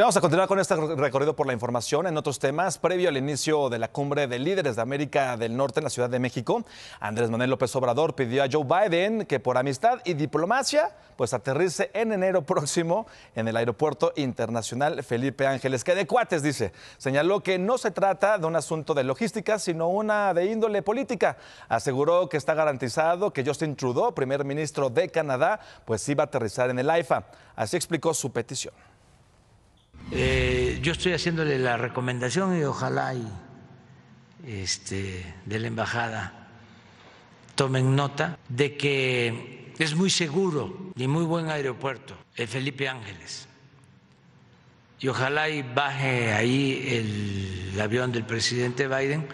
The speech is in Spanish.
Vamos a continuar con este recorrido por la información en otros temas. Previo al inicio de la cumbre de líderes de América del Norte en la Ciudad de México, Andrés Manuel López Obrador pidió a Joe Biden que por amistad y diplomacia, pues aterrice en enero próximo en el Aeropuerto Internacional Felipe Ángeles, que de cuates dice. Señaló que no se trata de un asunto de logística, sino una de índole política. Aseguró que está garantizado que Justin Trudeau, primer ministro de Canadá, pues iba a aterrizar en el AIFA. Así explicó su petición yo estoy haciéndole la recomendación y ojalá y, este, de la embajada tomen nota de que es muy seguro y muy buen aeropuerto el Felipe Ángeles. Y ojalá y baje ahí el avión del presidente Biden.